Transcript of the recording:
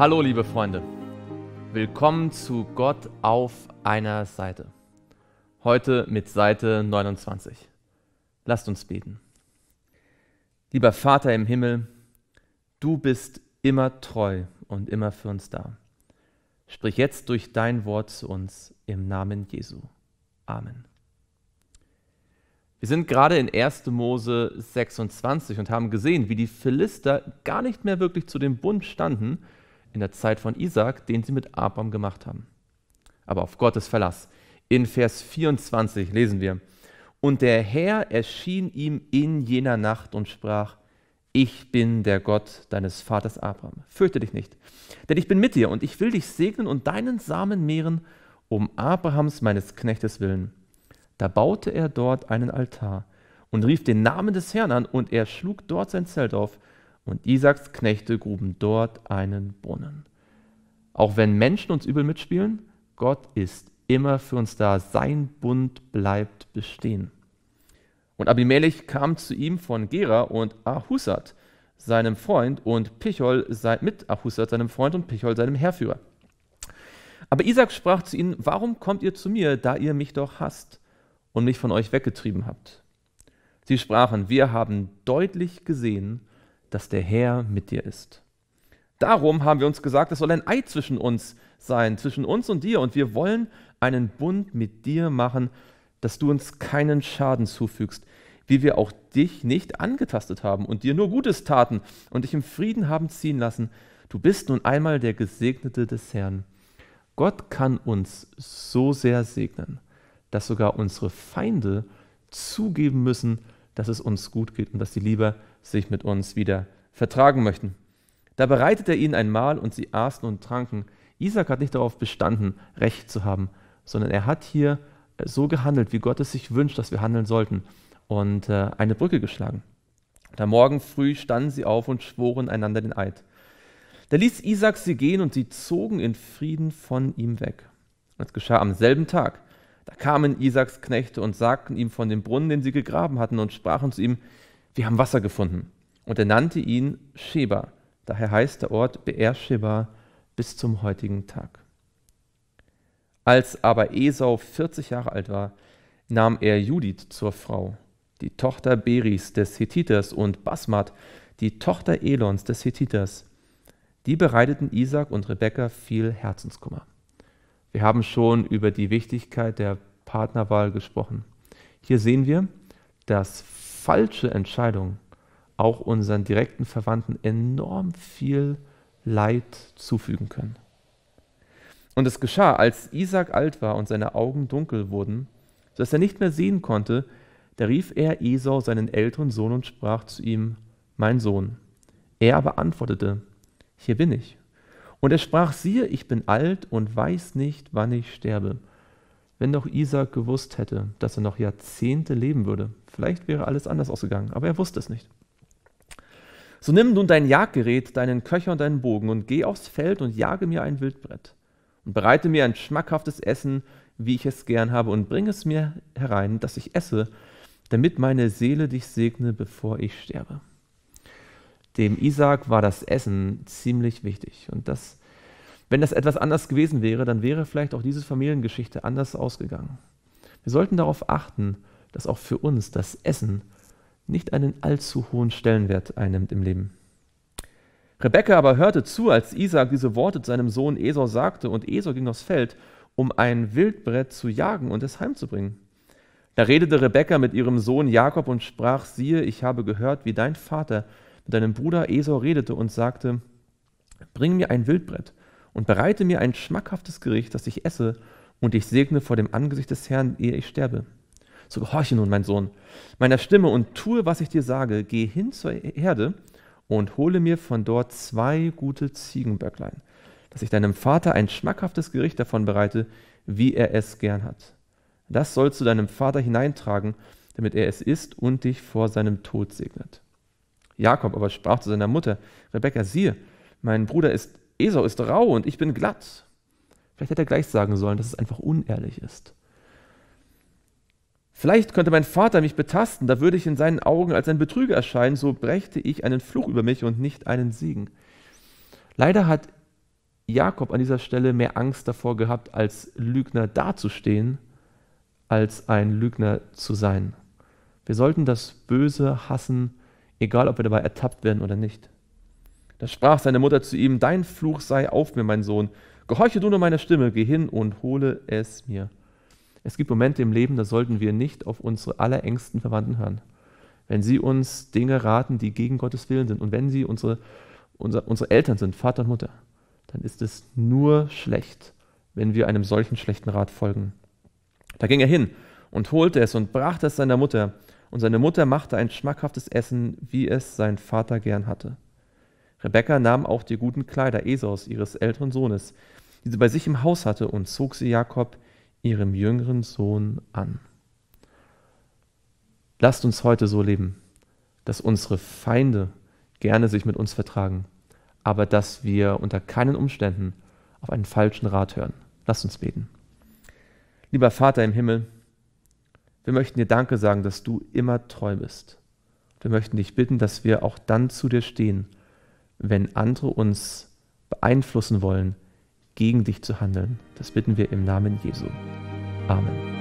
Hallo liebe Freunde, willkommen zu Gott auf einer Seite. Heute mit Seite 29. Lasst uns beten. Lieber Vater im Himmel, du bist immer treu und immer für uns da. Sprich jetzt durch dein Wort zu uns im Namen Jesu. Amen. Wir sind gerade in 1. Mose 26 und haben gesehen, wie die Philister gar nicht mehr wirklich zu dem Bund standen, in der Zeit von Isaak, den sie mit Abraham gemacht haben. Aber auf Gottes Verlass. In Vers 24 lesen wir, und der Herr erschien ihm in jener Nacht und sprach, ich bin der Gott deines Vaters Abraham. Fürchte dich nicht, denn ich bin mit dir und ich will dich segnen und deinen Samen mehren, um Abrahams meines Knechtes willen. Da baute er dort einen Altar und rief den Namen des Herrn an und er schlug dort sein Zelt auf und Isaks Knechte gruben dort einen Brunnen. Auch wenn Menschen uns übel mitspielen, Gott ist immer für uns da. Sein Bund bleibt bestehen. Und Abimelech kam zu ihm von Gera und Ahusat, seinem Freund, und Pichol mit Ahusat, seinem Freund, und Pichol, seinem Herrführer. Aber Isaac sprach zu ihnen: Warum kommt ihr zu mir, da ihr mich doch hasst und mich von euch weggetrieben habt? Sie sprachen: Wir haben deutlich gesehen, dass der Herr mit dir ist. Darum haben wir uns gesagt, es soll ein Eid zwischen uns sein, zwischen uns und dir, und wir wollen einen Bund mit dir machen, dass du uns keinen Schaden zufügst, wie wir auch dich nicht angetastet haben und dir nur Gutes taten und dich im Frieden haben ziehen lassen. Du bist nun einmal der Gesegnete des Herrn. Gott kann uns so sehr segnen, dass sogar unsere Feinde zugeben müssen, dass es uns gut geht und dass sie lieber sich mit uns wieder vertragen möchten. Da bereitete er ihnen ein Mahl und sie aßen und tranken. Isaac hat nicht darauf bestanden, Recht zu haben, sondern er hat hier äh, so gehandelt, wie Gott es sich wünscht, dass wir handeln sollten, und äh, eine Brücke geschlagen. Und am Morgen früh standen sie auf und schworen einander den Eid. Da ließ Isaac sie gehen und sie zogen in Frieden von ihm weg. Und es geschah am selben Tag. Da kamen Isaaks Knechte und sagten ihm von dem Brunnen, den sie gegraben hatten, und sprachen zu ihm: wir haben Wasser gefunden. Und er nannte ihn Sheba. Daher heißt der Ort Beersheba bis zum heutigen Tag. Als aber Esau 40 Jahre alt war, nahm er Judith zur Frau, die Tochter Beris des Hethiters und Basmat, die Tochter Elons des Hethiters. Die bereiteten Isaac und Rebekka viel Herzenskummer. Wir haben schon über die Wichtigkeit der Partnerwahl gesprochen. Hier sehen wir, dass falsche Entscheidung auch unseren direkten Verwandten enorm viel Leid zufügen können. Und es geschah, als Isaac alt war und seine Augen dunkel wurden, sodass er nicht mehr sehen konnte, da rief er Esau seinen älteren Sohn und sprach zu ihm, mein Sohn. Er aber antwortete, hier bin ich. Und er sprach, siehe, ich bin alt und weiß nicht, wann ich sterbe. Wenn doch Isaac gewusst hätte, dass er noch Jahrzehnte leben würde, vielleicht wäre alles anders ausgegangen, aber er wusste es nicht. So nimm nun dein Jagdgerät, deinen Köcher und deinen Bogen und geh aufs Feld und jage mir ein Wildbrett und bereite mir ein schmackhaftes Essen, wie ich es gern habe, und bring es mir herein, dass ich esse, damit meine Seele dich segne, bevor ich sterbe. Dem Isaac war das Essen ziemlich wichtig und das wenn das etwas anders gewesen wäre, dann wäre vielleicht auch diese Familiengeschichte anders ausgegangen. Wir sollten darauf achten, dass auch für uns das Essen nicht einen allzu hohen Stellenwert einnimmt im Leben. Rebekka aber hörte zu, als Isaac diese Worte zu seinem Sohn Esau sagte, und Esau ging aufs Feld, um ein Wildbrett zu jagen und es heimzubringen. Da redete Rebekka mit ihrem Sohn Jakob und sprach: Siehe, ich habe gehört, wie dein Vater mit deinem Bruder Esau redete und sagte: Bring mir ein Wildbrett und bereite mir ein schmackhaftes Gericht, das ich esse, und ich segne vor dem Angesicht des Herrn, ehe ich sterbe. So gehorche nun, mein Sohn, meiner Stimme und tue, was ich dir sage. Geh hin zur Erde und hole mir von dort zwei gute Ziegenböcklein, dass ich deinem Vater ein schmackhaftes Gericht davon bereite, wie er es gern hat. Das sollst du deinem Vater hineintragen, damit er es isst und dich vor seinem Tod segnet. Jakob aber sprach zu seiner Mutter, Rebekka, siehe, mein Bruder ist Esau ist rau und ich bin glatt. Vielleicht hätte er gleich sagen sollen, dass es einfach unehrlich ist. Vielleicht könnte mein Vater mich betasten, da würde ich in seinen Augen als ein Betrüger erscheinen, so brächte ich einen Fluch über mich und nicht einen Siegen. Leider hat Jakob an dieser Stelle mehr Angst davor gehabt, als Lügner dazustehen, als ein Lügner zu sein. Wir sollten das Böse hassen, egal ob wir dabei ertappt werden oder nicht. Da sprach seine Mutter zu ihm, Dein Fluch sei auf mir, mein Sohn. Gehorche du nur meiner Stimme, geh hin und hole es mir. Es gibt Momente im Leben, da sollten wir nicht auf unsere allerengsten Verwandten hören. Wenn sie uns Dinge raten, die gegen Gottes Willen sind und wenn sie unsere, unser, unsere Eltern sind, Vater und Mutter, dann ist es nur schlecht, wenn wir einem solchen schlechten Rat folgen. Da ging er hin und holte es und brachte es seiner Mutter. Und seine Mutter machte ein schmackhaftes Essen, wie es sein Vater gern hatte. Rebekka nahm auch die guten Kleider Esaus, ihres älteren Sohnes, die sie bei sich im Haus hatte, und zog sie Jakob, ihrem jüngeren Sohn, an. Lasst uns heute so leben, dass unsere Feinde gerne sich mit uns vertragen, aber dass wir unter keinen Umständen auf einen falschen Rat hören. Lasst uns beten. Lieber Vater im Himmel, wir möchten dir Danke sagen, dass du immer treu bist. Wir möchten dich bitten, dass wir auch dann zu dir stehen, wenn andere uns beeinflussen wollen, gegen dich zu handeln. Das bitten wir im Namen Jesu. Amen.